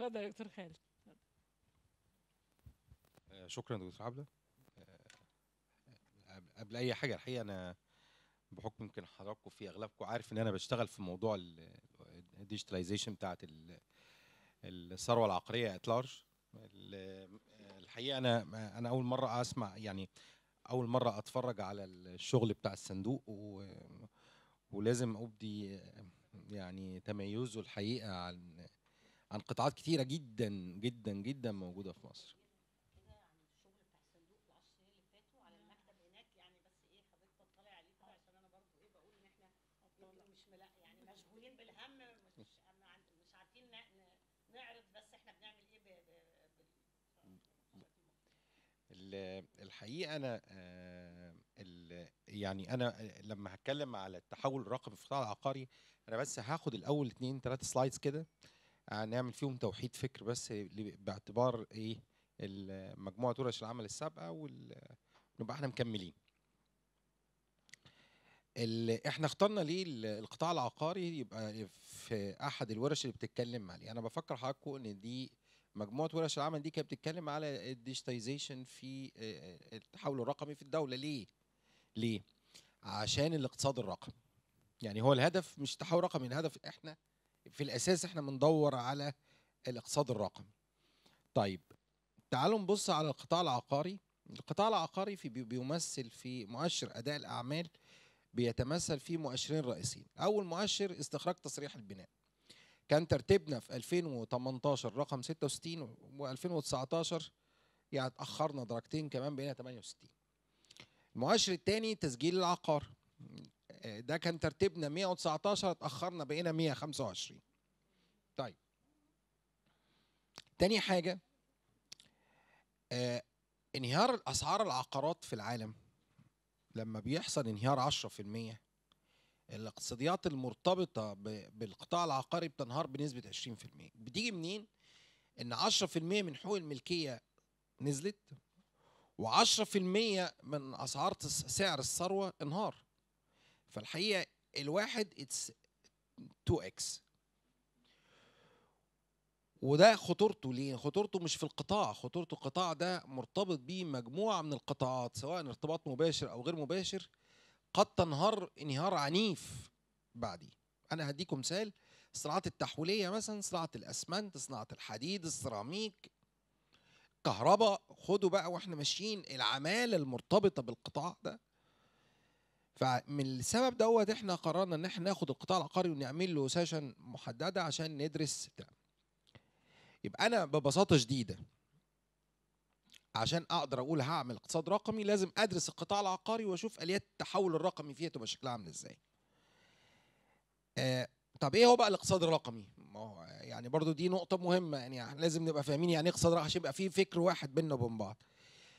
اتفضل يا دكتور خالد آه، شكرا دكتور عبده آه، آه، قبل اي حاجه الحقيقه انا بحكم يمكن حضراتكم في اغلبكم عارف ان انا بشتغل في موضوع الديجيتاليزيشن بتاعه الثروه العقاريه ات لارج الحقيقه انا انا اول مره اسمع يعني اول مره اتفرج على الشغل بتاع الصندوق ولازم ابدي يعني تميزه الحقيقه عن عن قطاعات كتيره جدا جدا جدا موجوده في مصر الحقيقه انا آه، يعني انا آه، لما هتكلم على التحول الرقمي في القطاع العقاري انا بس هاخد الاول اثنين ثلاثه سلايدز كده هنعمل آه، فيهم توحيد فكر بس باعتبار ايه مجموعه ورش العمل السابقه ونبقى احنا مكملين احنا اخترنا ليه القطاع العقاري يبقى في احد الورش اللي بتتكلم عليه انا بفكر حضراتكم ان دي مجموعه ورش العمل دي كانت بتتكلم على الديجيتايزيشن في آه، آه، التحول الرقمي في الدوله ليه ليه عشان الاقتصاد الرقمي يعني هو الهدف مش تحول رقمي الهدف احنا في الاساس احنا بندور على الاقتصاد الرقمي طيب تعالوا نبص على القطاع العقاري القطاع العقاري في بيمثل في مؤشر اداء الاعمال بيتمثل في مؤشرين رئيسيين اول مؤشر استخراج تصريح البناء كان ترتيبنا في 2018 رقم 66 و2019 يعني اتاخرنا درجتين كمان بقينا 68 المؤشر الثاني تسجيل العقار ده كان ترتيبنا 119 اتاخرنا بقينا 125 طيب تاني حاجه آه انهيار اسعار العقارات في العالم لما بيحصل انهيار 10% الاقتصاديات المرتبطة بالقطاع العقاري بتنهار بنسبة 20% بتيجي منين؟ إن 10% من حقوق الملكية نزلت و10% من أسعار سعر الثروة انهار فالحقيقه الواحد اتس 2 اكس وده خطورته ليه؟ خطورته مش في القطاع، خطورته القطاع ده مرتبط بمجموعة من القطاعات سواء ارتباط مباشر او غير مباشر قد تنهار انهيار عنيف بعديه. انا هديكم مثال الصناعات التحويليه مثلا صناعه الاسمنت، صناعه الحديد، السيراميك، كهرباء، خدوا بقى واحنا ماشيين العماله المرتبطه بالقطاع ده فمن السبب دوت احنا قررنا ان احنا ناخد القطاع العقاري ونعمل له سيشن محدده عشان ندرس ده. يبقى انا ببساطه شديده عشان اقدر اقول هعمل اقتصاد رقمي لازم ادرس القطاع العقاري واشوف اليات التحول الرقمي فيها تبقى شكلها عامل ازاي. آه طب ايه هو بقى الاقتصاد الرقمي؟ ما هو يعني برضو دي نقطه مهمه يعني لازم نبقى فاهمين يعني ايه اقتصاد رقمي عشان يبقى في فكر واحد بينا وبين بعض.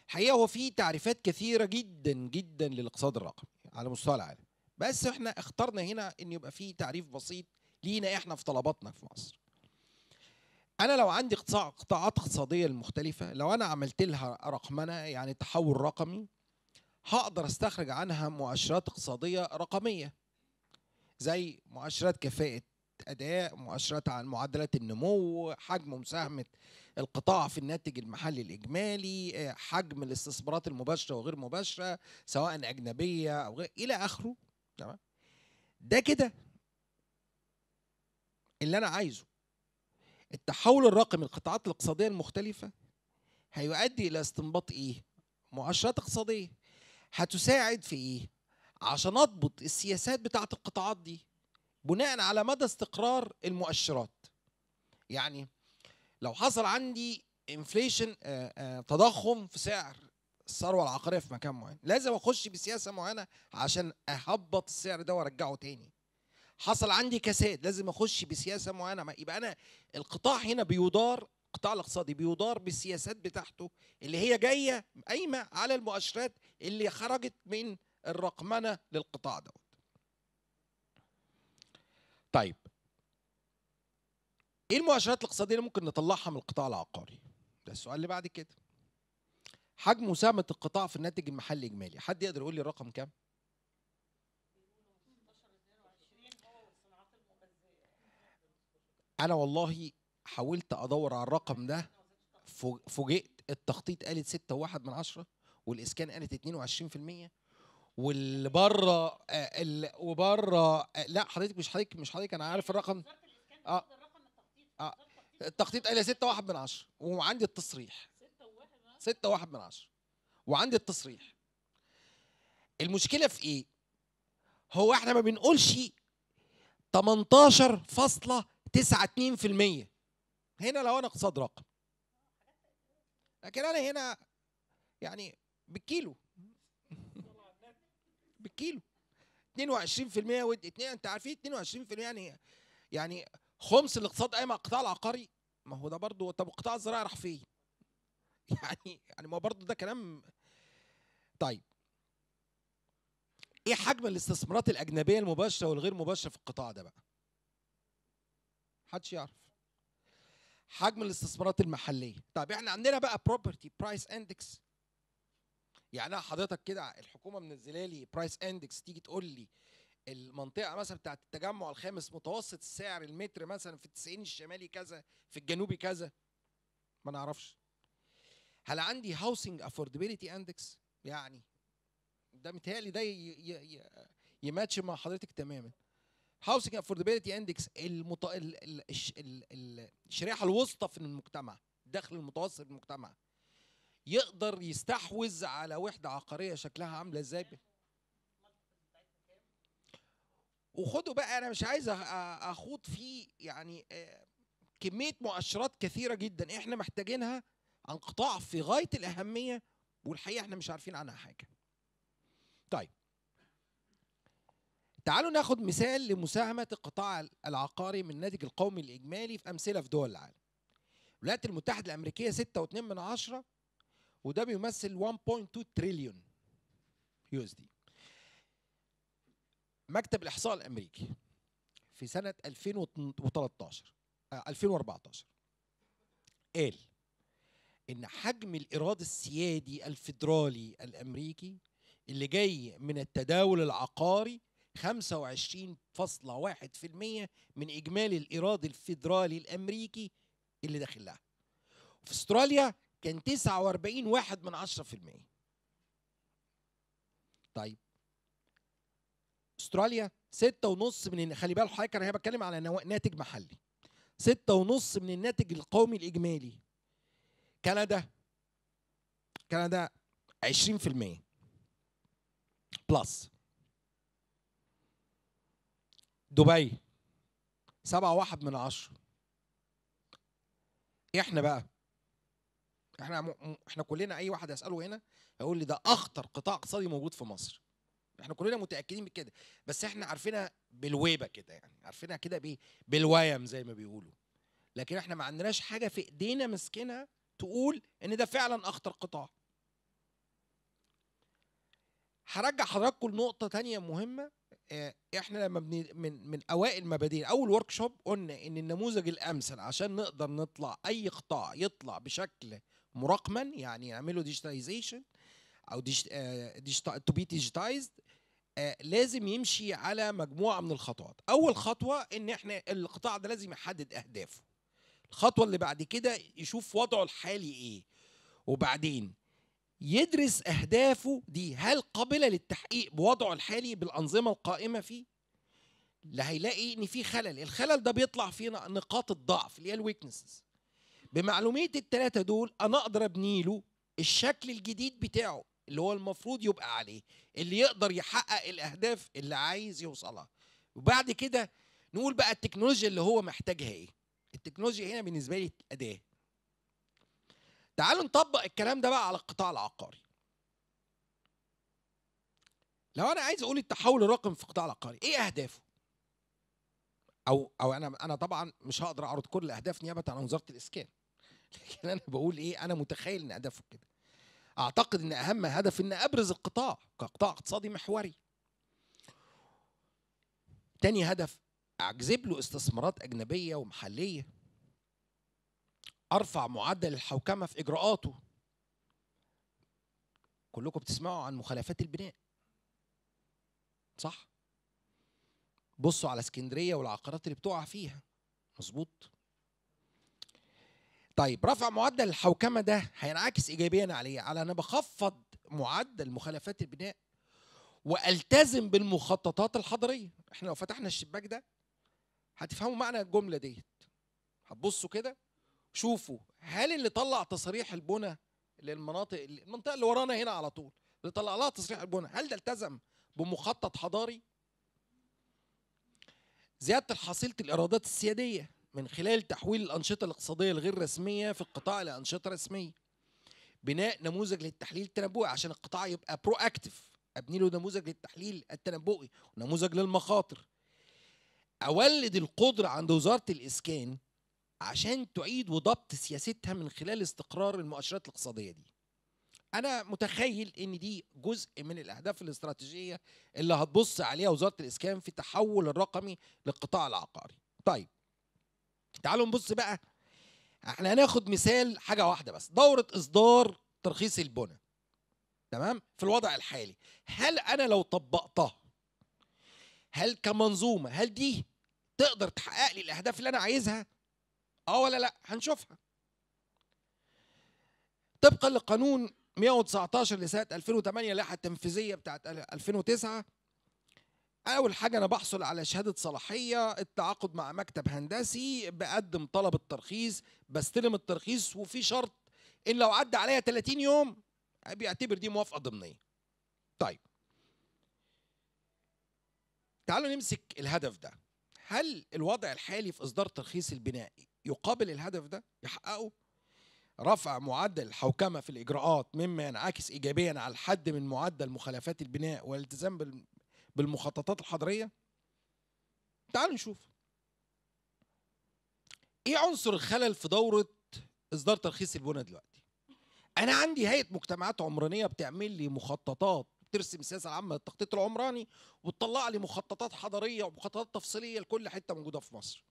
الحقيقه هو في تعريفات كثيره جدا جدا للاقتصاد الرقمي. على مستوى العالم بس احنا اخترنا هنا ان يبقى في تعريف بسيط لينا احنا في طلباتنا في مصر انا لو عندي قطاعات اقتصاديه المختلفه لو انا عملت لها رقمنه يعني تحول رقمي هقدر استخرج عنها مؤشرات اقتصاديه رقميه زي مؤشرات كفاءه اداء مؤشرات عن معدلات النمو حجم مساهمه القطاع في الناتج المحلي الإجمالي آه، حجم الاستثمارات المباشرة وغير مباشرة سواء أجنبية أو غير إلى آخره تمام ده كده اللي أنا عايزه التحول الرقمي للقطاعات الاقتصادية المختلفة هيؤدي إلى استنباط إيه؟ مؤشرات اقتصادية هتساعد في إيه؟ عشان أضبط السياسات بتاعة القطاعات دي بناء على مدى استقرار المؤشرات يعني لو حصل عندي انفليشن آه، آه، تضخم في سعر الثروه العقاريه في مكان معين لازم اخش بسياسه معينه عشان اهبط السعر ده وارجعه تاني حصل عندي كساد لازم اخش بسياسه معينه يبقى انا القطاع هنا بيدار القطاع الاقتصادي بيدار بالسياسات بتاعته اللي هي جايه قايمه على المؤشرات اللي خرجت من الرقمنه للقطاع دوت. طيب ايه المؤشرات الاقتصاديه اللي ممكن نطلعها من القطاع العقاري ده السؤال اللي بعد كده حجم مساهمه القطاع في الناتج المحلي الاجمالي حد يقدر يقول لي الرقم كام انا والله حاولت ادور على الرقم ده فوجئت التخطيط قالت ستة واحد من عشرة والاسكان قالت 22% واللي بره آه، وبره آه، لا حضرتك مش حضرتك مش حضرتك انا عارف الرقم اه اه التخطيط قال لي 6 واحد من 10 وعندي التصريح ستة واحد من 10 وعندي التصريح المشكله في ايه هو احنا ما بنقولش 18.92% هنا لو انا اقتصاد رقم لكن انا هنا يعني بالكيلو بالكيلو 22% ود 2 انت عارفين إيه؟ 22% يعني يعني خمس الاقتصاد قايم على القطاع العقاري ما هو ده برضه طب القطاع الزراعي راح فين؟ يعني يعني ما برضه ده كلام طيب ايه حجم الاستثمارات الاجنبيه المباشره والغير مباشره في القطاع ده بقى؟ محدش يعرف حجم الاستثمارات المحليه طب احنا عندنا بقى بروبرتي برايس اندكس يعني حضرتك كده الحكومه منزله لي برايس اندكس تيجي تقول لي المنطقه مثلا بتاعه التجمع الخامس متوسط سعر المتر مثلا في التسعين الشمالي كذا في الجنوبي كذا ما نعرفش هل عندي هاوسنج افوردابيلتي اندكس يعني ده متهيألي ده يماتش مع حضرتك تماما هاوسنج افوردابيلتي اندكس الشريحه الوسطى في المجتمع الدخل المتوسط في المجتمع يقدر يستحوذ على وحده عقاريه شكلها عامله ازاي وخدوا بقى انا مش عايز اخوض في يعني آه، كميه مؤشرات كثيره جدا احنا محتاجينها عن قطاع في غايه الاهميه والحقيقه احنا مش عارفين عنها حاجه. طيب تعالوا ناخد مثال لمساهمه القطاع العقاري من الناتج القومي الاجمالي في امثله في دول العالم. الولايات المتحده الامريكيه 6.2 من عشرة وده بيمثل 1.2 تريليون يو اس دي. مكتب الاحصاء الامريكي في سنه 2013 2014 آه، قال ان حجم الايراد السيادي الفيدرالي الامريكي اللي جاي من التداول العقاري 25.1% من اجمالي الايراد الفيدرالي الامريكي اللي داخل لها في استراليا كان 49.1% طيب استراليا 6.5 من خلي بالك حضرتك انا بتكلم على ناتج محلي 6.5 من الناتج القومي الاجمالي كندا كندا 20% بلس دبي 7.1 من عشرة احنا بقى احنا م... احنا كلنا اي واحد اساله هنا هيقول لي ده اخطر قطاع اقتصادي موجود في مصر احنا كلنا متاكدين من كده بس احنا عارفينها بالويبه كده يعني عارفينها كده بايه بالويم زي ما بيقولوا لكن احنا ما عندناش حاجه في ايدينا ماسكينها تقول ان ده فعلا اخطر قطاع هرجع حضراتكم لنقطه تانية مهمه آه، احنا لما من من اوائل ما بدينا اول ورك شوب قلنا ان النموذج الامثل عشان نقدر نطلع اي قطاع يطلع بشكل مراقما يعني يعملوا ديجيتاليزيشن او ديجيتال تو بي ديجيتايزد آه، لازم يمشي على مجموعه من الخطوات اول خطوه ان احنا القطاع ده لازم يحدد اهدافه الخطوه اللي بعد كده يشوف وضعه الحالي ايه وبعدين يدرس اهدافه دي هل قابله للتحقيق بوضعه الحالي بالانظمه القائمه فيه اللي هيلاقي ان في خلل الخلل ده بيطلع فينا نقاط الضعف اللي هي الويكنسز بمعلوميه الثلاثه دول انا اقدر ابني له الشكل الجديد بتاعه اللي هو المفروض يبقى عليه اللي يقدر يحقق الاهداف اللي عايز يوصلها وبعد كده نقول بقى التكنولوجيا اللي هو محتاجها ايه التكنولوجيا هنا بالنسبه لي اداه تعالوا نطبق الكلام ده بقى على القطاع العقاري لو انا عايز اقول التحول الرقمي في القطاع العقاري ايه اهدافه او او انا انا طبعا مش هقدر اعرض كل الاهداف نيابه عن وزاره الاسكان لكن انا بقول ايه انا متخيل ان اهدافه كده اعتقد ان اهم هدف ان ابرز القطاع كقطاع اقتصادي محوري تاني هدف اجذب له استثمارات اجنبيه ومحليه ارفع معدل الحوكمه في اجراءاته كلكم بتسمعوا عن مخالفات البناء صح بصوا على اسكندريه والعقارات اللي بتقع فيها مظبوط طيب رفع معدل الحوكمه ده هينعكس ايجابيا عليه على انا بخفض معدل مخالفات البناء والتزم بالمخططات الحضريه احنا لو فتحنا الشباك ده هتفهموا معنى الجمله ديت هتبصوا كده شوفوا هل اللي طلع تصريح البنى للمناطق المنطقه اللي ورانا هنا على طول اللي طلع لها تصريح البنى هل ده التزم بمخطط حضاري زياده حصيله الايرادات السياديه من خلال تحويل الأنشطة الاقتصادية الغير رسمية في القطاع لأنشطة رسمية بناء نموذج للتحليل التنبؤي عشان القطاع يبقى برو أكتف أبني له نموذج للتحليل التنبؤي ونموذج للمخاطر أولد القدرة عند وزارة الإسكان عشان تعيد وضبط سياستها من خلال استقرار المؤشرات الاقتصادية دي انا متخيل ان دي جزء من الاهداف الاستراتيجيه اللي هتبص عليها وزاره الاسكان في التحول الرقمي للقطاع العقاري طيب تعالوا نبص بقى احنا هناخد مثال حاجه واحده بس دوره اصدار ترخيص البنى تمام في الوضع الحالي هل انا لو طبقتها هل كمنظومه هل دي تقدر تحقق لي الاهداف اللي انا عايزها اه ولا لا هنشوفها طبقا لقانون 119 لسنه 2008 اللائحه التنفيذيه بتاعت 2009 اول حاجه انا بحصل على شهاده صلاحيه التعاقد مع مكتب هندسي بقدم طلب الترخيص بستلم الترخيص وفي شرط ان لو عدى عليا 30 يوم بيعتبر دي موافقه ضمنيه طيب تعالوا نمسك الهدف ده هل الوضع الحالي في اصدار ترخيص البناء يقابل الهدف ده يحققه رفع معدل الحوكمة في الإجراءات مما ينعكس إيجابيا على الحد من معدل مخالفات البناء والالتزام بالمخططات الحضريه تعالوا نشوف ايه عنصر الخلل في دوره اصدار ترخيص البنى دلوقتي انا عندي هيئه مجتمعات عمرانيه بتعمل لي مخططات بترسم السياسه العامه للتخطيط العمراني وتطلع لي مخططات حضريه ومخططات تفصيليه لكل حته موجوده في مصر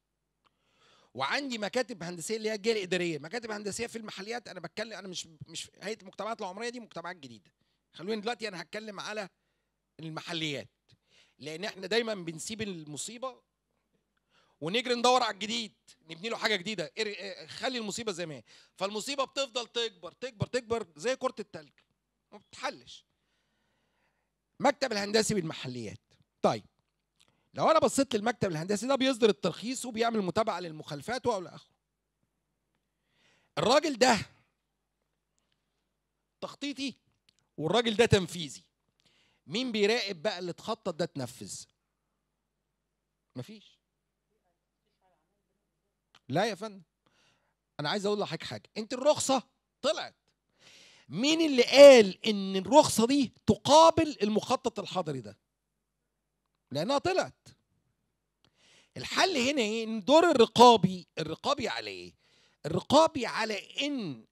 وعندي مكاتب هندسيه اللي هي الجهه الاداريه مكاتب هندسيه في المحليات انا بتكلم انا مش مش هيئه المجتمعات العمرانيه دي مجتمعات جديده خلوني دلوقتي انا هتكلم على المحليات لان احنا دايما بنسيب المصيبه ونجري ندور على الجديد نبني له حاجه جديده إيه، إيه، خلي المصيبه زي ما هي فالمصيبه بتفضل تكبر تكبر تكبر زي كره التلج ما بتتحلش مكتب الهندسي بالمحليات طيب لو انا بصيت للمكتب الهندسي ده بيصدر الترخيص وبيعمل متابعه للمخالفات او اخره الراجل ده تخطيطي والراجل ده تنفيذي مين بيراقب بقى اللي اتخطط ده اتنفذ مفيش لا يا فندم انا عايز اقول لحضرتك حاجه انت الرخصه طلعت مين اللي قال ان الرخصه دي تقابل المخطط الحضري ده لانها طلعت الحل هنا ايه ان دور الرقابي الرقابي على ايه الرقابي على ان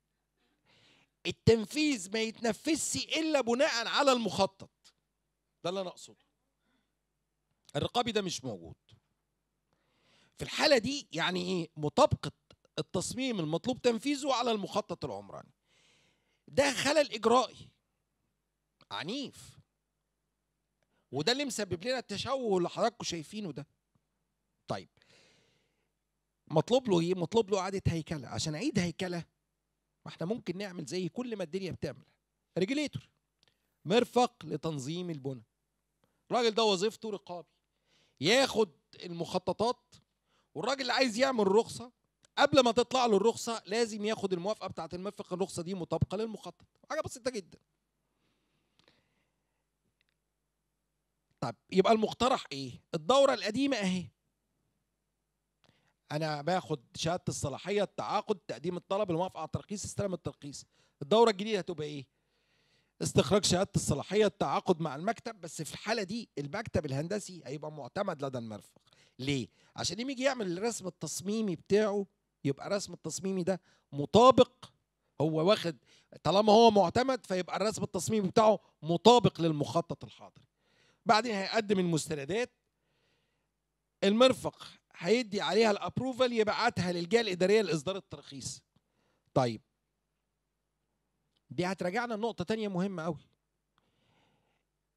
التنفيذ ما يتنفذش الا بناء على المخطط ده اللي انا اقصده الرقابي ده مش موجود في الحالة دي يعني ايه مطابقة التصميم المطلوب تنفيذه على المخطط العمراني ده خلل إجرائي عنيف وده اللي مسبب لنا التشوه اللي حضراتكم شايفينه ده طيب مطلوب له ايه مطلوب له إعادة هيكلة عشان أعيد هيكلة ما احنا ممكن نعمل زي كل ما الدنيا بتعمل ريجليتور مرفق لتنظيم البنى الراجل ده وظيفته رقابي ياخد المخططات والراجل اللي عايز يعمل رخصه قبل ما تطلع له الرخصه لازم ياخد الموافقه بتاعت المفق الرخصه دي مطابقه للمخطط حاجه بسيطه جدا طب يبقى المقترح ايه الدوره القديمه اهي انا باخد شهاده الصلاحيه التعاقد تقديم الطلب الموافقه على الترخيص استلم الترخيص الدوره الجديده هتبقى ايه استخراج شهاده الصلاحيه التعاقد مع المكتب بس في الحاله دي المكتب الهندسي هيبقى معتمد لدى المرفق ليه عشان يجي يعمل الرسم التصميمي بتاعه يبقى الرسم التصميمي ده مطابق هو واخد طالما هو معتمد فيبقى الرسم التصميمي بتاعه مطابق للمخطط الحاضر بعدين هيقدم المستندات المرفق هيدي عليها الابروفال يبعتها للجهه الاداريه لاصدار الترخيص طيب دي هتراجعنا لنقطه تانية مهمه قوي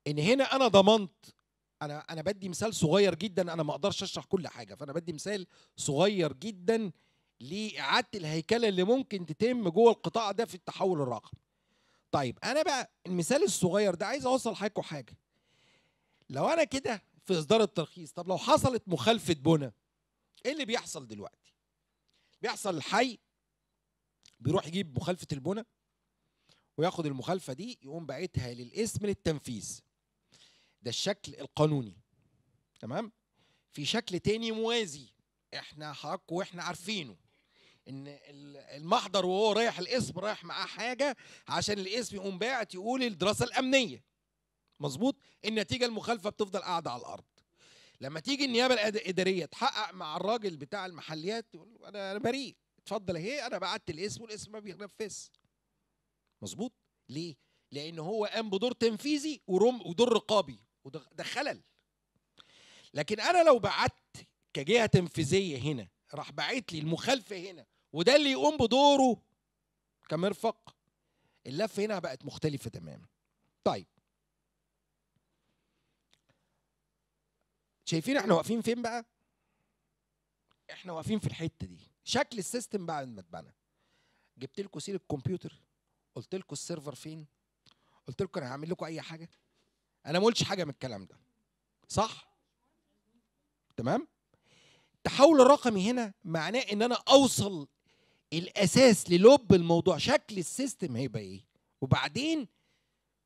ان هنا انا ضمنت انا انا بدي مثال صغير جدا انا ما اقدرش اشرح كل حاجه فانا بدي مثال صغير جدا لاعاده الهيكله اللي ممكن تتم جوه القطاع ده في التحول الرقمي طيب انا بقى المثال الصغير ده عايز اوصل لحضرتكوا حاجه لو انا كده في اصدار الترخيص طب لو حصلت مخالفه بنى ايه اللي بيحصل دلوقتي بيحصل الحي بيروح يجيب مخالفه البنى وياخد المخالفه دي يقوم باعتها للاسم للتنفيذ ده الشكل القانوني تمام في شكل تاني موازي احنا حق واحنا عارفينه ان المحضر وهو رايح الاسم رايح معاه حاجه عشان الاسم يقوم باعت يقول الدراسه الامنيه مظبوط النتيجه المخالفه بتفضل قاعده على الارض لما تيجي النيابه الاداريه تحقق مع الراجل بتاع المحليات تقول انا بريء اتفضل اهي انا بعت الاسم والاسم ما بينفذش مظبوط ليه لان هو قام بدور تنفيذي ورم ودور رقابي وده خلل لكن انا لو بعت كجهه تنفيذيه هنا راح باعت لي المخالفه هنا وده اللي يقوم بدوره كمرفق اللفه هنا بقت مختلفه تماما طيب شايفين احنا واقفين فين بقى احنا واقفين في الحته دي شكل السيستم بعد ما اتبنى جبت لكم سيره الكمبيوتر قلت لكم السيرفر فين قلت لكم انا هعمل لكم اي حاجه انا ما قلتش حاجه من الكلام ده صح تمام التحول الرقمي هنا معناه ان انا اوصل الاساس للب الموضوع شكل السيستم هيبقى ايه وبعدين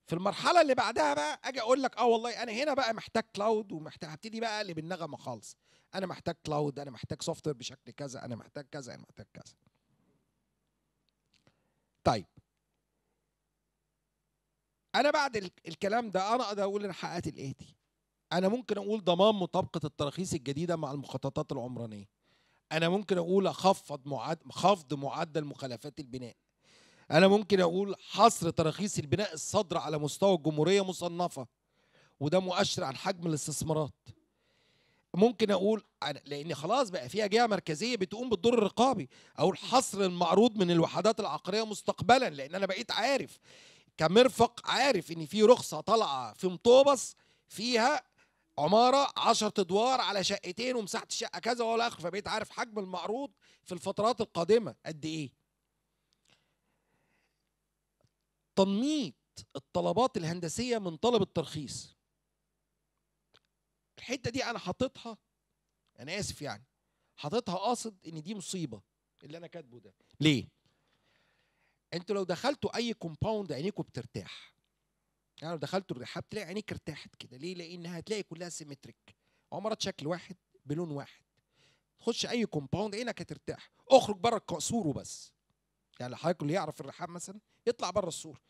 في المرحله اللي بعدها بقى اجي اقول لك اه والله انا هنا بقى محتاج كلاود ومحتاج هبتدي بقى اللي بالنغمه خالص انا محتاج كلاود انا محتاج سوفت بشكل كذا انا محتاج كذا انا محتاج كذا طيب انا بعد الكلام ده انا اقدر اقول انا حققت الايه دي انا ممكن اقول ضمان مطابقه التراخيص الجديده مع المخططات العمرانيه انا ممكن اقول اخفض معد... خفض معدل مخالفات البناء انا ممكن اقول حصر تراخيص البناء الصدر على مستوى الجمهوريه مصنفه وده مؤشر عن حجم الاستثمارات ممكن اقول لان خلاص بقى فيها جهه مركزيه بتقوم بالدور الرقابي او حصر المعروض من الوحدات العقاريه مستقبلا لان انا بقيت عارف كمرفق عارف ان في رخصه طالعه في مطوبس فيها عماره 10 ادوار على شقتين ومساحه الشقه كذا والى اخره فبقيت عارف حجم المعروض في الفترات القادمه قد ايه تنميط الطلبات الهندسيه من طلب الترخيص الحته دي انا حاططها انا اسف يعني حاططها قاصد ان دي مصيبه اللي انا كاتبه ده ليه انتوا لو دخلتوا اي كومباوند عينيكم بترتاح يعني لو دخلتوا الرحاب تلاقي عينيك ارتاحت كده ليه لانها هتلاقي كلها سيمتريك عمارات شكل واحد بلون واحد تخش اي كومباوند عينك هترتاح اخرج بره السور وبس يعني حضرتك اللي يعرف الرحاب مثلا يطلع بره السور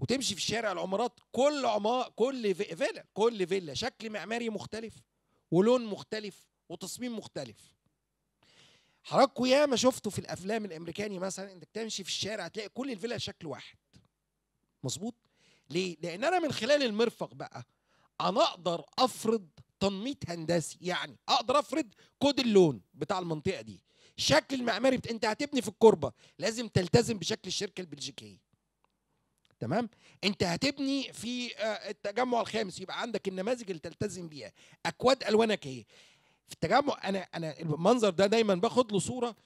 وتمشي في شارع العمارات كل عمار كل فيلا كل فيلا شكل معماري مختلف ولون مختلف وتصميم مختلف حضراتكم ياما شفتوا في الافلام الامريكاني مثلا انك تمشي في الشارع تلاقي كل الفيلا شكل واحد مظبوط ليه لان انا من خلال المرفق بقى انا اقدر افرض تنميط هندسي يعني اقدر افرض كود اللون بتاع المنطقه دي شكل المعماري بت... انت هتبني في الكوربه لازم تلتزم بشكل الشركه البلجيكيه تمام انت هتبني في آه، التجمع الخامس يبقى عندك النماذج اللي تلتزم بيها اكواد الوانك ايه في التجمع انا انا المنظر ده دايما باخد له صوره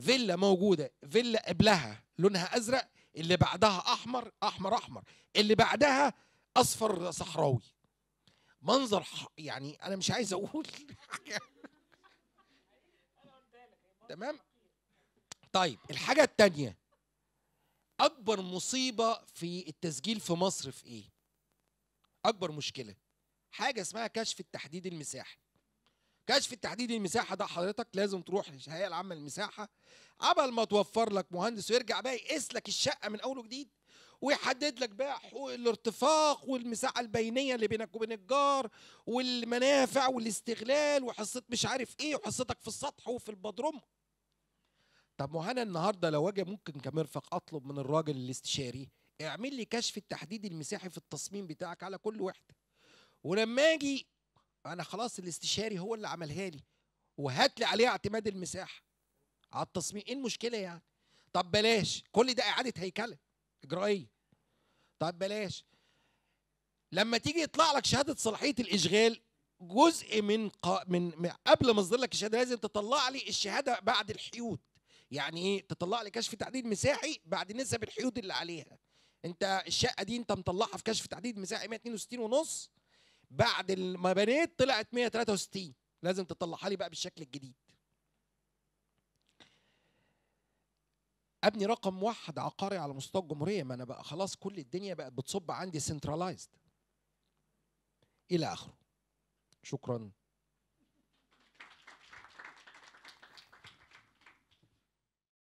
فيلا موجوده فيلا قبلها لونها ازرق اللي بعدها احمر احمر احمر اللي بعدها اصفر صحراوي منظر يعني انا مش عايز اقول تمام طيب الحاجه الثانيه اكبر مصيبه في التسجيل في مصر في ايه اكبر مشكله حاجه اسمها كشف التحديد المساحي كشف تحديد المساحه ده حضرتك لازم تروح للهيئه العامه للمساحه قبل ما توفر لك مهندس ويرجع بقى يقيس لك الشقه من اول وجديد ويحدد لك بقى حقوق الارتفاق والمساحه البينيه اللي بينك وبين الجار والمنافع والاستغلال وحصه مش عارف ايه وحصتك في السطح وفي البدروم طب ما انا النهارده لو اجي ممكن كمرفق اطلب من الراجل الاستشاري اعمل لي كشف التحديد المساحي في التصميم بتاعك على كل وحده ولما اجي انا خلاص الاستشاري هو اللي عملها لي وهات لي عليها اعتماد المساحه على التصميم ايه المشكله يعني طب بلاش كل ده اعاده هيكله اجرائيه طب بلاش لما تيجي يطلع لك شهاده صلاحيه الاشغال جزء من قا... من... قبل ما اصدر لك الشهاده لازم تطلع لي الشهاده بعد الحيود يعني ايه تطلع لي كشف تعديل مساحي بعد نسب الحيود اللي عليها انت الشقه دي انت مطلعها في كشف تعديل مساحي 162 ونص بعد ما بنيت طلعت 163 لازم تطلعها لي بقى بالشكل الجديد ابني رقم واحد عقاري على مستوى الجمهوريه ما انا بقى خلاص كل الدنيا بقت بتصب عندي سنتراليزد الى اخره شكرا